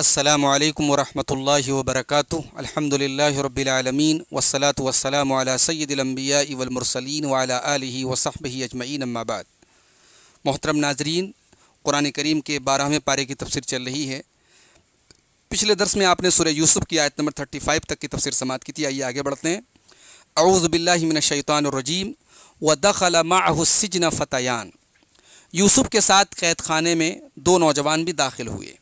अस्सलाम वालेकुम वरहमतुल्लाहि वबरकातुहु अल्हम्दुलिल्लाहि रब्बिल आलमीन वस्सलातु वस्सलामु अला सय्यिदिल अंबिया वल मुरसलीन व अला आलिहि व सहबिहि अजमईन अम्मा बाद मोहतरम नाजरीन कुरान करीम के बारहवें पारे की तफसीर चल रही है पिछले दर्स में आपने सूर्य यूसुफ की आयत नंबर थर्टी फाइव तक की तफसर समात की थी आइए आगे बढ़ते हैं अऊज़बिल्लिमिनशैतानरजीम व दखल माहसिजन फ़तयान यूसुफ़ के साथ कैद खाने में दो नौजवान भी दाखिल हुए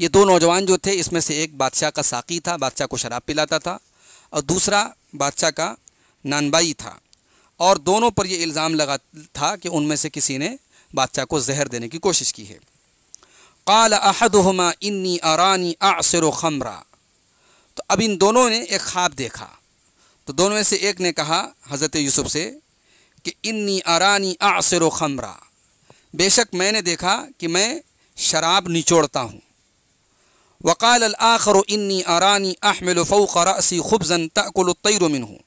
ये दो नौजवान जो थे इसमें से एक बादशाह का साकी था बादशाह को शराब पिलाता था और दूसरा बादशाह का नानबाई था और दोनों पर यह इल्ज़ाम लगा था कि उनमें से किसी ने बादशाह को जहर देने की कोशिश की है काल अहदमा इन्नी अरानी आसर खमरा तो अब इन दोनों ने एक ख्वाब देखा तो दोनों में से एक ने कहा हज़रत यूसुफ से कि इन्नी अरानी आसर खमरा बेशक मैंने देखा कि मैं शराब निचोड़ता हूँ वक़ाल आखर इन्नी आरानी अहमिल फ़ोक रसी खुबजन तकुलतरमिन हूँ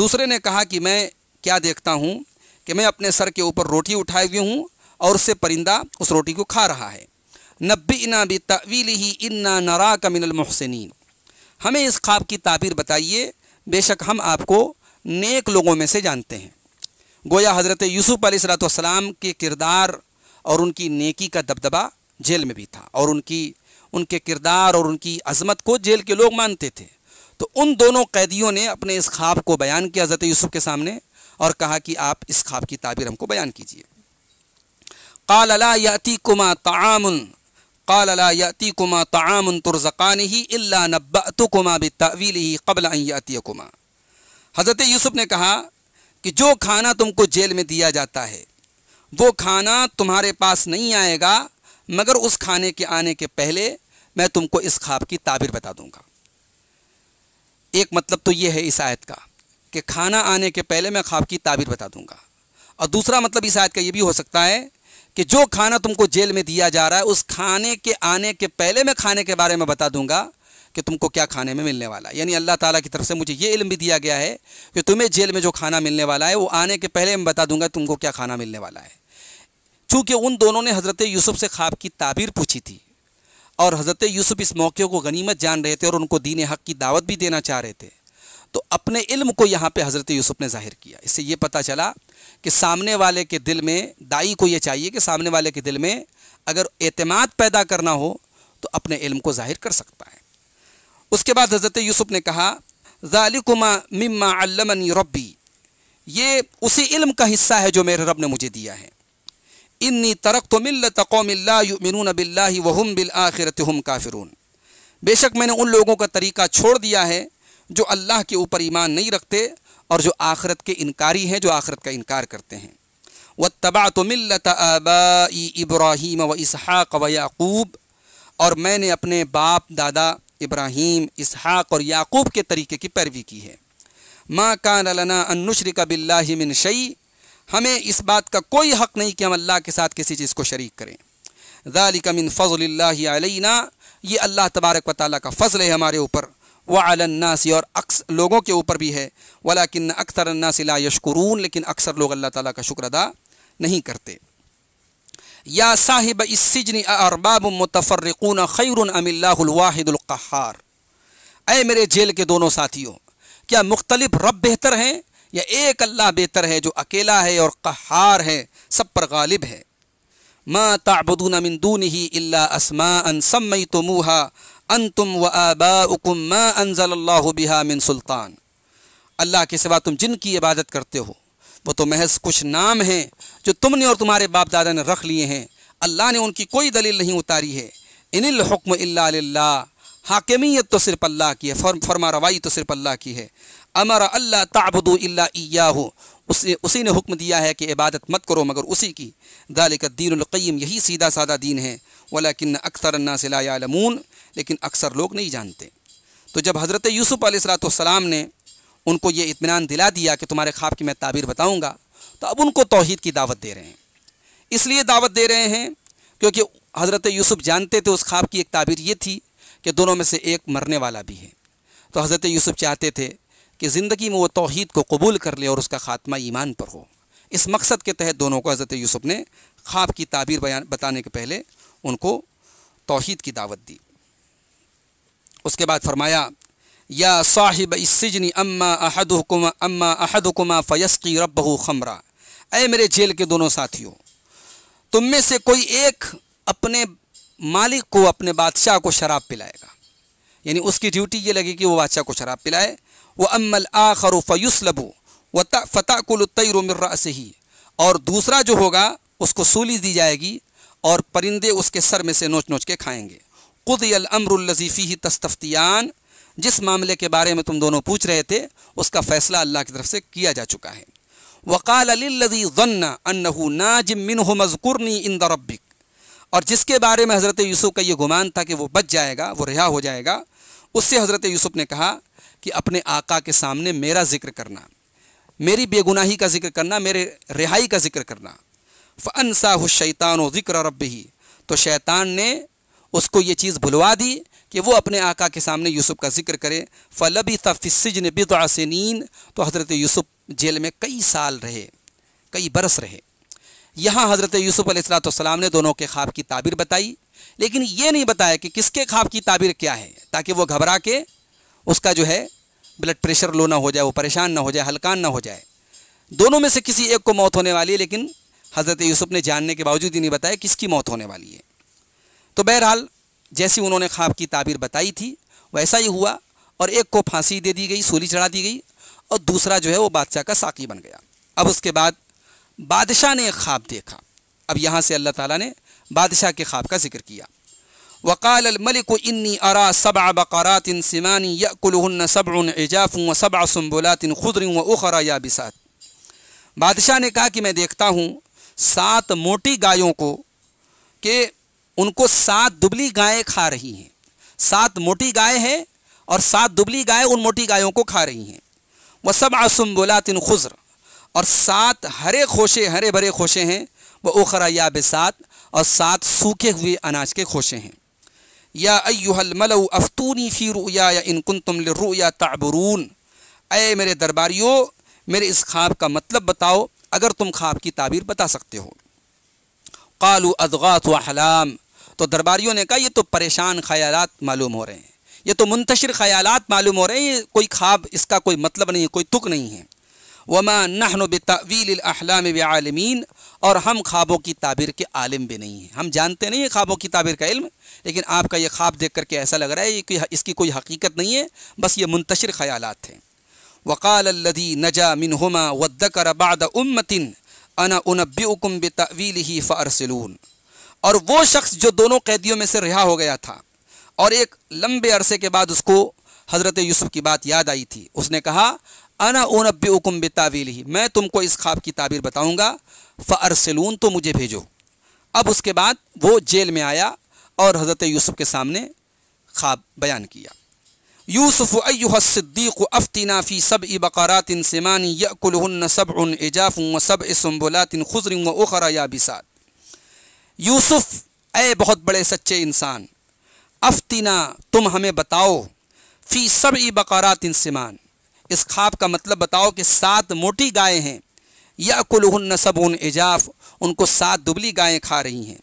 दूसरे ने कहा कि मैं क्या देखता हूँ कि मैं अपने सर के ऊपर रोटी उठाए हुई हूँ और उससे परिंदा उस रोटी को खा रहा है नब्बी इना भी तवील ही इन्ना नरा कमिनमहसिन हमें इस ख्वाब की ताबीर बताइए बेशक हम आपको नेक लोगों में से जानते हैं गोया हज़रत यूसुफ़ सलाम के किरदार और उनकी नेकी का दबदबा जेल में भी था और उनकी उनके किरदार और उनकी अजमत को जेल के लोग मानते थे तो उन दोनों कैदियों ने अपने इस ख्वाब को बयान किया हज़रत यूसुफ़ के सामने और कहा कि आप इस ख्वाब की ताबीर हमको बयान कीजिए काल अला याति कुमा तामुन काल अला याति कुमा तामुन तुरज़कान ही अल्ला नब्बा कुमा बितावील ही कबला याति कुमा हज़रत यूसुफ़ ने कहा कि जो खाना तुमको जेल में दिया जाता है वो खाना तुम्हारे पास नहीं आएगा मगर उस खाने के आने के पहले मैं तुमको इस ख्वाब की ताबीर बता दूंगा एक मतलब तो ये है इस आयत का कि खाना आने के पहले मैं ख्वाब की ताबीर बता दूंगा और दूसरा मतलब इस आयत का ये भी हो सकता है कि जो खाना तुमको जेल में दिया जा रहा है उस खाने के आने के पहले मैं खाने के बारे में बता दूंगा कि तुमको क्या खाने में मिलने वाला है यानी अल्लाह ताला की तरफ से मुझे ये इल्म भी दिया गया है कि तुम्हें जेल में जो खाना मिलने वाला है वो आने के पहले मैं बता दूंगा तुमको क्या खाना मिलने वाला है चूँकि उन दोनों ने हज़रत यूसुफ़ से ख्वाब की ताबीर पूछी थी और हज़रत यूसुफ इस मौके को गनीमत जान रहे थे और उनको दीन हक़ की दावत भी देना चाह रहे थे तो अपने इल्म को यहाँ पे हज़रत यूसुफ ने जाहिर किया इससे ये पता चला कि सामने वाले के दिल में दाई को ये चाहिए कि सामने वाले के दिल में अगर अतमाद पैदा करना हो तो अपने इल्म को जाहिर कर सकता है उसके बाद हज़रत यूसुफ ने कहा ज़ालिकुमा अल्लमनी रबी ये उसी इल्म का हिस्सा है जो मेरे रब ने मुझे दिया है इन्नी तरक तो मिल्ल तकोमिल्लामिन बिल्ला वहम बिल आखिर तुम काफिरून बेशक मैंने उन लोगों का तरीका छोड़ दिया है जो अल्लाह के ऊपर ईमान नहीं रखते और जो आखरत के इनकारी हैं जो आखरत का इनकार करते हैं व तबा तो मिल्ल आबा इब्राहिम व इसहाक़ व याकूब और मैंने अपने बाप दादा इब्राहिम इसहाक़ और याकूब के तरीके की पैरवी की है माँ का नलना अनुशर का बिल्ला मिन शई हमें इस बात का कोई हक़ नहीं कि हम अल्लाह के साथ किसी चीज़ को शरीक करें ज़ालिकमिन अलैना ये अल्लाह तबारक व ताली का फ़ज़ल है हमारे ऊपर वालन्नासी और अक्स लोगों के ऊपर भी है वलाकिन अक्सर अन्नासिला यशकुरून लेकिन अक्सर लोग अल्लाह ताली का शुक्र अदा नहीं करते या साहिब इसजन अरबाब मुतफ़रकून खैर अमिल्लाहिदुल्क़ार अय मेरे जेल के दोनों साथियों क्या मुख्तलिफ रब बेहतर हैं या एक अल्लाह बेहतर है जो अकेला है और कहार है सब पर गालिब है माँ ताबुदून मिंदून ही अल्ला असमा समय अन तुम व आबा माँ अनजल्ला बिहा मिन सुल्तान अल्लाह के सिवा तुम जिनकी इबादत करते हो वो तो महज कुछ नाम हैं जो तुमने और तुम्हारे बाप दादा ने रख लिए हैं अल्लाह ने उनकी कोई दलील नहीं उतारी है इनिल हुक्म इल्ला हाकिमियत तो सिर्फ अल्लाह की है फर्म फरमा रवाई तो सिर्फ अल्लाह की है अमर अल्लाह ताबुदुल्ला उसे उसी ने हुक्म दिया है कि इबादत मत करो मगर उसी की दालिक दीन दीनक़ीम यही सीधा सादा दीन है वलाकिन अक्सर अन्ना सिलामून लेकिन अक्सर लोग नहीं जानते तो जब हज़रत यूसुफ़ सलाम ने उनको ये इतमान दिला दिया कि तुम्हारे ख्वाब की मैं ताबीर बताऊँगा तो अब उनको तोहद की दावत दे रहे हैं इसलिए दावत दे रहे हैं क्योंकि हज़रत यूसुफ़ जानते थे उस ख्वाब की एक ताबीर ये थी कि दोनों में से एक मरने वाला भी है तो हज़रत यूसुफ़ चाहते थे कि ज़िंदगी में वो तोहद को कबूल कर ले और उसका ख़ात्मा ईमान पर हो इस मकसद के तहत दोनों को हज़रत यूसुफ़ ने ख्वाब की ताबीर बयान बताने के पहले उनको तोहद की दावत दी उसके बाद फरमाया या साहिब इसजनी अम्मा अहदुकुमा अम्मा अहदुकुमा फ़यसकी रबहू खमरा अय मेरे जेल के दोनों साथियों तुम में से कोई एक अपने मालिक को अपने बादशाह को शराब पिलाएगा यानी उसकी ड्यूटी ये लगेगी वो बादशाह को शराब पिलाए व अमल आखर फ़युसलबू व फ़ताकुलतरमर्रा से ही और दूसरा जो होगा उसको सूली दी जाएगी और परिंदे उसके सर में से नोच नोच के खाएंगे ख़ुद अलअमरलजीफ़ी ही तस्तफ़तियान जिस मामले के बारे में तुम दोनों पूछ रहे थे उसका फ़ैसला अल्लाह की तरफ से किया जा चुका है वक़ाल अलीजी गन्ना अन्नहू नाजिम मिन मजकुरनी इन दरबिक और जिसके बारे में हज़रत यूसुफ़ का ये गुमान था कि वो बच जाएगा वो रिहा हो जाएगा उससे हज़रत यूसुफ़ ने कहा कि अपने आका के सामने मेरा जिक्र करना मेरी बेगुनाही का जिक्र करना मेरे रिहाई का जिक्र करना फ़न हु शैतान व जिक्र रब ही तो शैतान ने उसको ये चीज़ भुलवा दी कि वो अपने आका के सामने यूसुफ़ का जिक्र करे फ़लबी तफ़िसजन बिदासनिन तो हज़रत यूसुफ़ जेल में कई साल रहे कई बरस रहे यहाँ हज़रत यूसुफ़ अलैहिस्सलाम ने दोनों के ख्वाब की ताबीर बताई लेकिन ये नहीं बताया कि किसके ख्वाब की ताबीर क्या है ताकि वो घबरा के उसका जो है ब्लड प्रेशर लो ना हो जाए वो परेशान ना हो जाए हल्का ना हो जाए दोनों में से किसी एक को मौत होने वाली है लेकिन हज़रत यूसुफ ने जानने के बावजूद ही नहीं बताया किसकी मौत होने वाली है तो बहरहाल जैसी उन्होंने ख्वाब की ताबीर बताई थी वैसा ही हुआ और एक को फांसी दे दी गई सूली चढ़ा दी गई और दूसरा जो है वो बादशाह का साकी बन गया अब उसके बाद बादशाह ने एक ख्वाब देखा अब यहाँ से अल्लाह ताला ने बादशाह के ख्वाब का जिक्र किया वकाल मलिक इन्नी अरा सबा बकरातिन सिमानी यकुलहन सब्र एजाफ़ूँ व सबा सुम्बुलातिन खुदरी व उखरा या बिसात बादशाह ने कहा कि मैं देखता हूँ सात मोटी गायों को कि उनको सात दुबली गायें खा रही हैं सात मोटी गाय है और सात दुबली गाय उन मोटी गायों को खा रही हैं वह सब आसुम्बुलातिन खुजर और सात हरे खोशे हरे भरे खोशे हैं वह ओखरा या बेसात और सात सूखे हुए अनाज के खोशे हैं या अयुहल मलऊ अफ्तूनी फ़ी रुया या इनकुन तुम रुया ताबरून अय मेरे दरबारियों मेरे इस ख्वाब का मतलब बताओ अगर तुम ख्वाब की ताबीर बता सकते हो कालू अदगात वहलाम तो दरबारियों ने कहा ये तो परेशान ख्याल मालूम हो रहे हैं ये तो मुंतशर ख्याल मालूम हो रहे हैं ये कोई ख्वाब इसका कोई मतलब नहीं है कोई तुक नहीं है वमा नहन बतवील अहलाम और हम ख्वाबों की ताबीर के आलम भी नहीं हैं हम जानते नहीं ख्वाबों की ताबीर का इल्म लेकिन आपका यह ख्वाब देख करके ऐसा लग रहा है कि इसकी कोई हकीकत नहीं है बस ये मुंतशर ख्याल थे वकाली नजा मिनहुमा वदकर बाद उम्मतिन अना उनबीकुम बतवील ही फ़ारसलून और वो शख्स जो दोनों कैदियों में से रिहा हो गया था और एक लंबे अरसे के बाद उसको हज़रत यूसुफ की बात याद आई थी उसने कहा अना उनबीकुम बतवील ही मैं तुमको इस ख्वाब की ताबीर बताऊँगा फ़ारसलून तो मुझे भेजो अब उसके बाद वो जेल में आया और हज़रत यूसुफ के सामने ख्वाब बयान किया यूसुफ अयुहसद्दीक अफ़तना फ़ी सब ई बक़ारातिन सिमानी यकुल सब उन एजाफ़ व सब इसम्बुलातिन खुजरी व उखरा या बिसात यूसुफ ए बहुत बड़े सच्चे इंसान अफ़तना तुम हमें बताओ फ़ी सब ई बक़ारातिन सिमान इस ख्वाब का मतलब बताओ कि सात मोटी गायें हैं या कुलहन सब उन एजाफ़ उनको सात दुबली गायें खा रही हैं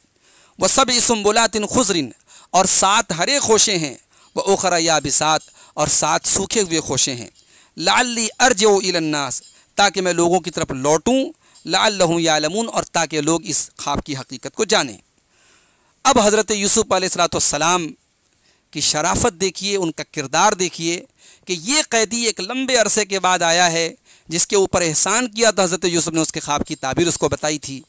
व सब इसम्बुलातिन खुजरिन और सात हरे खोशे हैं व ओखरा याबिसात और सात सूखे हुए खोशे हैं लाली अर्ज इलन्नास ताकि मैं लोगों की तरफ लौटूँ लाल यालमून और ताकि लोग इस ख्वाब की हकीकत को जानें अब हज़रत यूसुफ़ सलाम की शराफत देखिए उनका किरदार देखिए कि ये कैदी एक लंबे अरसे के बाद आया है जिसके ऊपर एहसान किया था हज़रत यूसुफ़ ने उसके ख्वाब की ताबीर उसको बताई थी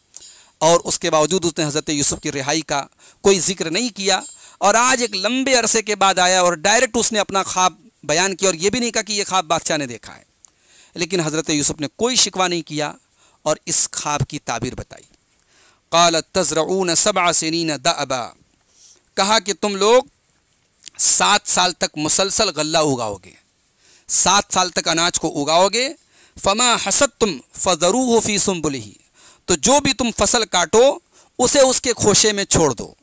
और उसके बावजूद उसने हज़रत यूसुफ़ की रिहाई का कोई जिक्र नहीं किया और आज एक लंबे अरसे के बाद आया और डायरेक्ट उसने अपना ख्वाब बयान किया और ये भी नहीं कहा कि ये ख्वाब बादशाह ने देखा है लेकिन हज़रत यूसुफ़ ने कोई शिकवा नहीं किया और इस ख्वाब की ताबीर बताई कल तजरऊन सबा सरीन दबा कहा कि तुम लोग सात साल तक मुसलसल गल्ला उगाओगे सात साल तक अनाज को उगाओगे फमा हसत तुम फ़रू हो फी सुम्बुल ही तो जो भी तुम फसल काटो उसे उसके खोशे में छोड़ दो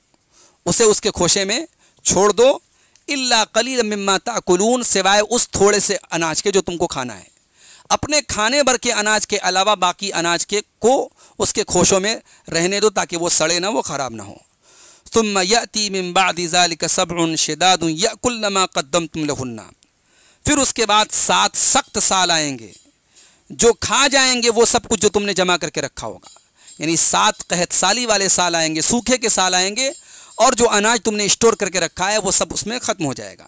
उसे उसके खोशे में छोड़ दो इल्ला कलील मम्मा ताकुलून सिवाय उस थोड़े से अनाज के जो तुमको खाना है अपने खाने भर के अनाज के अलावा बाकी अनाज के को उसके खोशों में रहने दो ताकि वो सड़े ना वो ख़राब ना हो तुम यती मिम्बादिजाल का सब्र शिदाद यकुल्लमा कदम तुम लहुन्ना फिर उसके बाद सात सख्त साल आएंगे जो खा जाएंगे वो सब कुछ जो तुमने जमा करके रखा होगा यानी सात कहत साली वाले साल आएंगे सूखे के साल आएंगे और जो अनाज तुमने स्टोर करके रखा है वो सब उसमें ख़त्म हो जाएगा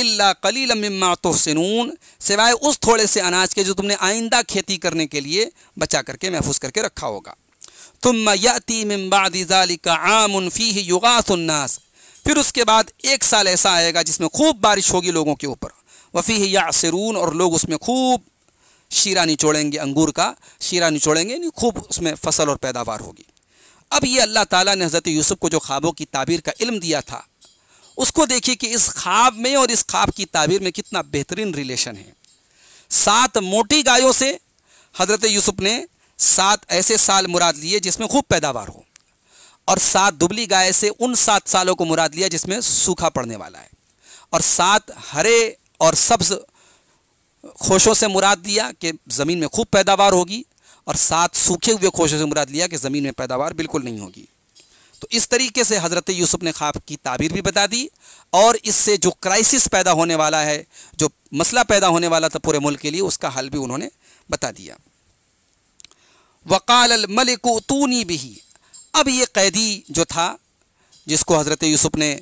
इल्ला कलील मम्मा तोहसिनून सिवाय उस थोड़े से अनाज के जो तुमने आइंदा खेती करने के लिए बचा करके महफूज करके रखा होगा तुम याती मम्बादी का आम उनफ़ी युगासन्नास फिर उसके बाद एक साल ऐसा आएगा जिसमें खूब बारिश होगी लोगों के ऊपर वफ़ी यासरून और लोग उसमें खूब शीरा निचोड़ेंगे अंगूर का शीरा निचोड़ेंगे यानी खूब उसमें फसल और पैदावार होगी अब ये अल्लाह ताला ने हज़रत यूसुफ को जो ख्वाबों की ताबीर का इल्म दिया था उसको देखिए कि इस ख्वाब में और इस ख्वाब की ताबीर में कितना बेहतरीन रिलेशन है सात मोटी गायों से हज़रत यूसुफ ने सात ऐसे साल मुराद लिए जिसमें खूब पैदावार हो और सात दुबली गाय से उन सात सालों को मुराद लिया जिसमें सूखा पड़ने वाला है और सात हरे और सब्ज़ खोशों से मुराद दिया कि ज़मीन में खूब पैदावार होगी और साथ सूखे हुए खोशों से मुराद लिया कि ज़मीन में पैदावार बिल्कुल नहीं होगी तो इस तरीके से हज़रत यूसुफ ने ख्वाब की ताबीर भी बता दी और इससे जो क्राइसिस पैदा होने वाला है जो मसला पैदा होने वाला था पूरे मुल्क के लिए उसका हल भी उन्होंने बता दिया वकाल मलिक तूनी भी अब ये कैदी जो था जिसको हज़रत यूसुफ ने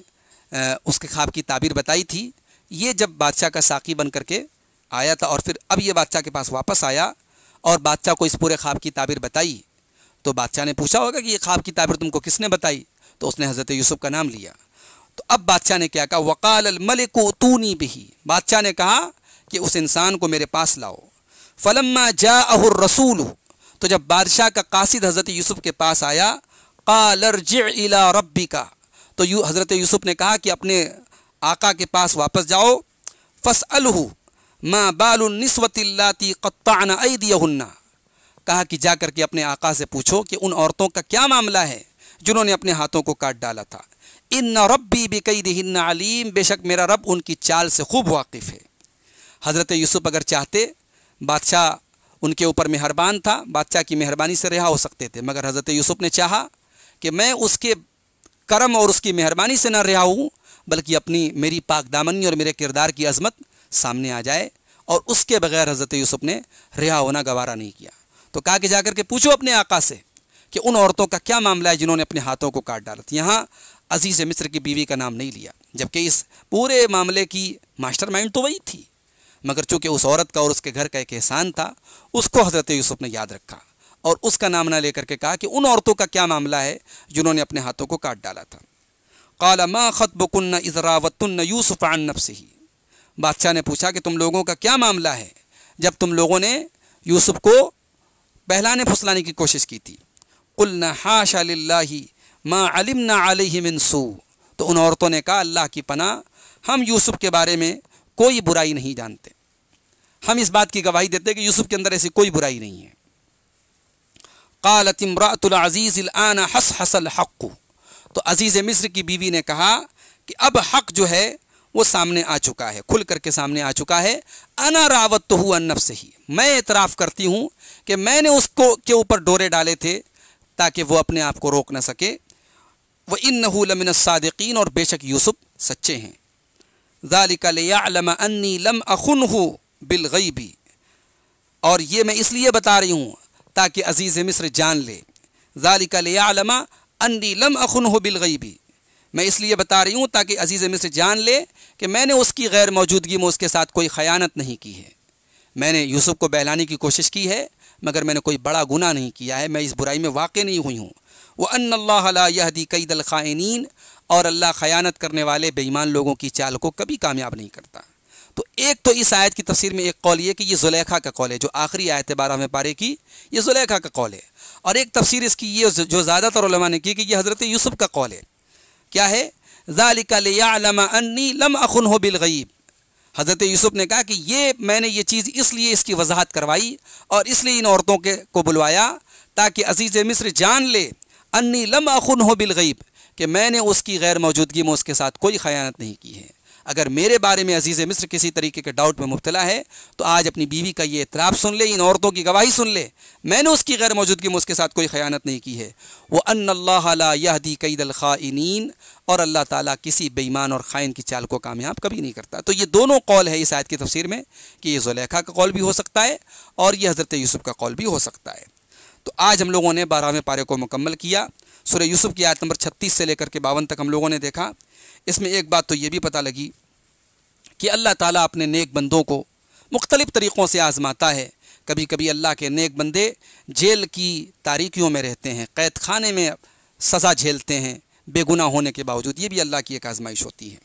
उसके ख्वाब की ताबीर बताई थी ये जब बादशाह का साकी बन करके आया था और फिर अब ये बादशाह के पास वापस आया और बादशाह को इस पूरे ख्वाब की ताबीर बताई तो बादशाह ने पूछा होगा कि ये ख्वाब की ताबीर तुमको किसने बताई तो उसने हज़रत यूसुफ़ का नाम लिया तो अब बादशाह ने क्या कहा वकाल मलिक तूनी भी बादशाह ने कहा कि उस इंसान को मेरे पास लाओ फलम्मा जा अहुर रसूल तो जब बादशाह का कासिद हज़रत यूसुफ़ के पास आया कालर इला रब्बी का तो यू हज़रत यूसुफ़ ने कहा कि अपने आका के पास वापस जाओ फ़स अलहू माँ बालनिस्वती कत्ताना ऐदियन्ना कहा कि जा कर के अपने आका से पूछो कि उन औरतों का क्या मामला है जिन्होंने अपने हाथों को काट डाला था इन रब्बी कई दिन नालीम बेशक मेरा रब उनकी चाल से खूब वाकिफ़ है हज़रत यूसुफ़ अगर चाहते बादशाह उनके ऊपर मेहरबान था बादशाह की मेहरबानी से रिहा हो सकते थे मगर हज़रत यूसुफ़ ने चाहा कि मैं उसके करम और उसकी मेहरबानी से ना रिहा हूँ बल्कि अपनी मेरी पाक दामनी और मेरे किरदार की अजमत सामने आ जाए और उसके बगैर हज़रत यूसुफ ने रिहा होना गवारा नहीं किया तो कहा कि जाकर के पूछो अपने आका से कि उन औरतों का क्या मामला है जिन्होंने अपने हाथों को काट डाला था यहाँ अजीज़ मिस्र की बीवी का नाम नहीं लिया जबकि इस पूरे मामले की मास्टरमाइंड तो वही थी मगर चूंकि उस औरत का और उसके घर का एक एहसान था उसको हज़रत यूसुफ ने याद रखा और उसका नाम ना लेकर के कहा कि उन औरतों का क्या मामला है जिन्होंने अपने हाथों को काट डाला था काला माँ ख़त बकन्ना इजरावतन यूसुफ़ान नफ से ही बादशाह ने पूछा कि तुम लोगों का क्या मामला है जब तुम लोगों ने यूसुफ को बहलाने फुसलाने की कोशिश की थी कुल न हाशा माँ अलिम ना मिनसू तो उन औरतों ने कहा अल्लाह की पना हम यूसुफ के बारे में कोई बुराई नहीं जानते हम इस बात की गवाही देते कि यूसुफ के अंदर ऐसी कोई बुराई नहीं है कालत इमरातज़ीज़ाना हस हसल हक़ तो अज़ीज़ मिस्र की बीवी ने कहा कि अब हक़ जो है वो सामने आ चुका है खुल करके सामने आ चुका है अनारावत तो हुआ नफ से ही मैं इतराफ़ करती हूँ कि मैंने उसको के ऊपर डोरे डाले थे ताकि वो अपने आप को रोक ना सके वह इन नहूलमिन सादकिन और बेशक यूसुफ सच्चे हैं ज़ालिका लम अन्नी लम अखुन हो भी और ये मैं इसलिए बता रही हूँ ताकि अज़ीज़ मिस्र जान ले ज़ालिका लिया अन्नी लम अखुन हो बिल भी मैं इसलिए बता रही हूँ ताकि अजीज़ मिस्र जान ले कि मैंने उसकी गैर मौजूदगी में उसके साथ कोई ख़यानत नहीं की है मैंने यूसुफ़ को बहलाने की कोशिश की है मगर मैंने कोई बड़ा गुना नहीं किया है मैं इस बुराई में वाक़ नहीं हुई हूँ वह अन्दी कई दल और अल्लाह ख़यानत करने वाले बेईमान लोगों की चाल को कभी कामयाब नहीं करता तो एक तो इस आयत की तस्वीर में एक कौल ये कि ये जुलेखा का कौल है जो आखिरी आयत बारह में पारे की ये जुलेखा का कौल है और एक तफसीर इसकी ये जो ज़्यादातर ने की कि यह हज़रत यूसुफ़ का कौल है क्या है ज़ालिकलमी लम अखन हो गईब हज़रत यूसुफ ने कहा कि ये मैंने ये चीज़ इसलिए इसकी वजाहत करवाई और इसलिए इन औरतों के को बुलवाया ताकि अजीज़ मिस्र जान ले अन्नी लम अखन हो गईब कि मैंने उसकी गैर मौजूदगी में उसके साथ कोई ख़यानत नहीं की है अगर मेरे बारे में अजीज़ मिस्र किसी तरीके के डाउट में मुबतला है तो आज अपनी बीवी का ये इतराफ़ सुन ले इन औरतों की गवाही सुन ले मैंने उसकी गैर मौजूदगी में उसके साथ कोई ख़यानत नहीं की है वह कई कईद इन और अल्लाह ताली किसी बेईमान और ख़ाइन की चाल को कामयाब कभी नहीं करता तो ये दोनों कौल है इस आयत की तफसीर में कि ये जुलेखा का कौल भी हो सकता है और ये हज़रत यूसुफ़ का कौल भी हो सकता है तो आज हम लोगों ने बारहवें पारे को मुकम्मल किया सुर यूसुफ़ की आयत नंबर छत्तीस से लेकर के बावन तक हम लोगों ने देखा इसमें एक बात तो ये भी पता लगी कि अल्लाह ताला अपने नेक बंदों को मुख्तलिफ़ तरीक़ों से आज़माता है कभी कभी अल्लाह के नेक बंदे जेल की तारीकियों में रहते हैं कैद खाने में सज़ा झेलते हैं बेगुना होने के बावजूद ये भी अल्लाह की एक आज़माइश होती है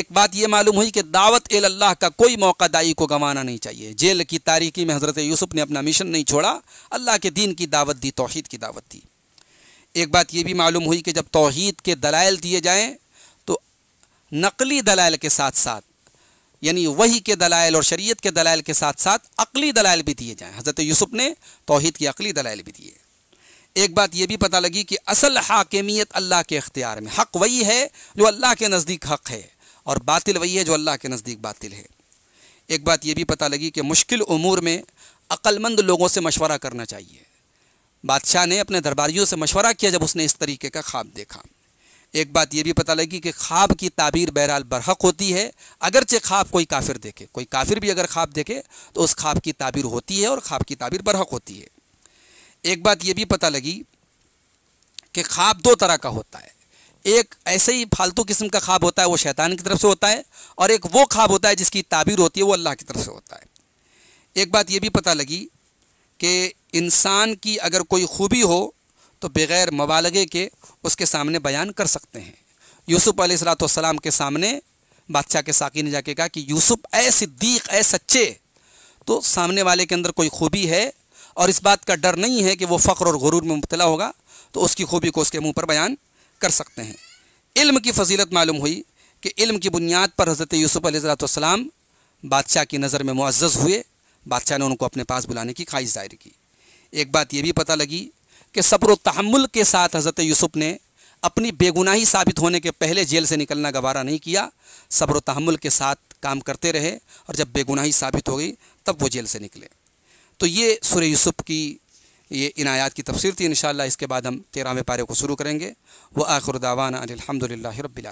एक बात ये मालूम हुई कि दावत एल अल्लाह का कोई मौका दाई को गंवाना नहीं चाहिए जेल की तारीकी में हज़रत यूसुफ ने अपना मिशन नहीं छोड़ा अल्लाह के दीन की दावत दी तोहद की दावत दी एक बात ये भी मालूम हुई कि जब तोहद के दलाइल दिए जाएँ नकली दलाइल के साथ साथ यानी वही के दलाइल और शरीयत के दलाइल के साथ साथ अकली दलाइल भी दिए जाएँ हज़रत यूसुफ ने तोहद की अकली दलाइल भी दिए एक बात यह भी पता लगी कि असल हाकिमियत अल्लाह के अख्तियार में हक़ वही है जो अल्लाह के नज़दीक हक़ है और बातिल वही है जो अल्लाह के नज़दीक बातिल है एक बात यह भी पता लगी कि मुश्किल उमूर में अक्लमंद लोगों से मशवरा करना चाहिए बादशाह ने अपने दरबारियों से मशवरा किया जब उसने इस तरीके का ख्वाब देखा एक बात यह भी पता लगी कि ख्वाब की ताबीर बहरहाल बरहक होती है अगरचे ख्वाब कोई काफिर देखे कोई काफिर भी अगर ख्वाब देखे तो उस ख्वाब की ताबीर होती है और ख्वाब की ताबीर बरहक होती है एक बात यह भी पता लगी कि ख्वाब दो तरह का होता है एक ऐसे ही फालतू किस्म का ख्वाब होता है वो शैतान की तरफ से होता है और एक वो ख्वाब होता है जिसकी ताबीर होती है वो अल्लाह की तरफ से होता है एक बात यह भी पता लगी कि इंसान की अगर कोई खूबी हो तो बग़ैर मबालगे के उसके सामने बयान कर सकते हैं यूसुफ़ सलाम के सामने बादशाह के साकी ने जाके कहा कि यूसुफ़ ए सिद्दीक़ ए सच्चे तो सामने वाले के अंदर कोई खूबी है और इस बात का डर नहीं है कि वो फ़ख्र और गुरूर में मुबला होगा तो उसकी खूबी को उसके मुंह पर बयान कर सकते हैं इल्म की फजीलत मालूम हुई कि इल्म की बुनियाद पर हज़रत यूसुफ़ अलीसलाम बादशाह की नज़र में मुआज़ हुए बादशाह ने उनको अपने पास बुलाने की ख्वाहिश जाहिर की एक बात यह भी पता लगी कि सब्र तहमुल के साथ हज़रत यूसुफ ने अपनी बेगुनाही साबित होने के पहले जेल से निकलना गवारा नहीं किया सब्र तहमुल के साथ काम करते रहे और जब बेगुनाही साबित हो गई तब वो जेल से निकले तो ये सुर यूसुफ़ की ये इनायात की तफसर थी इन इसके बाद हम तेरहवें पारे को शुरू करेंगे वह आखिर दावाना अलहमदिल्ला रबिला